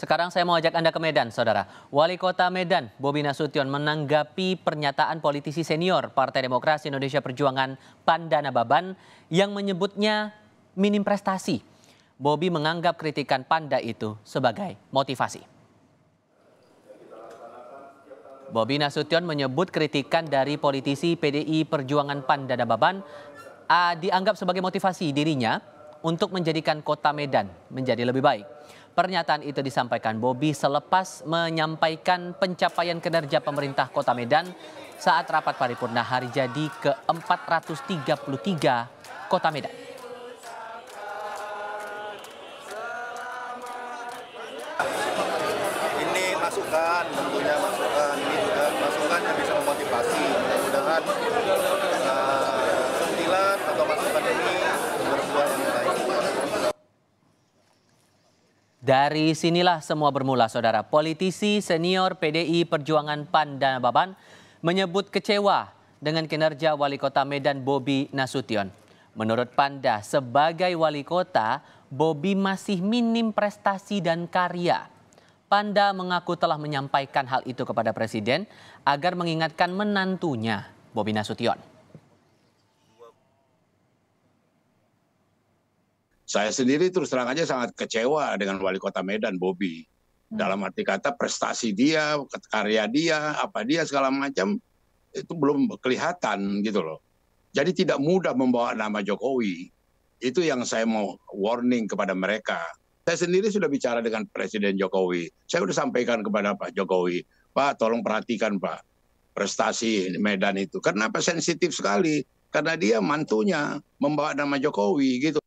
Sekarang saya mau ajak Anda ke Medan, Saudara. Wali Kota Medan, Bobi Nasution menanggapi pernyataan politisi senior Partai Demokrasi Indonesia Perjuangan Pandana Baban yang menyebutnya minim prestasi. Bobi menganggap kritikan Panda itu sebagai motivasi. Bobi Nasution menyebut kritikan dari politisi PDI Perjuangan Pandana Baban ah, dianggap sebagai motivasi dirinya untuk menjadikan kota Medan menjadi lebih baik. Pernyataan itu disampaikan Bobi selepas menyampaikan pencapaian kinerja pemerintah Kota Medan saat rapat paripurna hari jadi ke-433 Kota Medan. Ini masukan, tentunya masukan, ini juga masukan yang bisa memotivasi. Mudah-mudahan Dari sinilah semua bermula, saudara. Politisi senior PDI Perjuangan Pan dan Baban menyebut kecewa dengan kinerja wali kota Medan Bobi Nasution. Menurut Panda, sebagai wali kota, Bobi masih minim prestasi dan karya. Panda mengaku telah menyampaikan hal itu kepada Presiden agar mengingatkan menantunya, Bobi Nasution. Saya sendiri terus terang aja sangat kecewa dengan wali kota Medan, Bobby. Hmm. Dalam arti kata prestasi dia, karya dia, apa dia segala macam itu belum kelihatan gitu loh. Jadi tidak mudah membawa nama Jokowi. Itu yang saya mau warning kepada mereka. Saya sendiri sudah bicara dengan Presiden Jokowi. Saya sudah sampaikan kepada Pak Jokowi, Pak tolong perhatikan Pak prestasi Medan itu. Kenapa sensitif sekali? Karena dia mantunya membawa nama Jokowi gitu.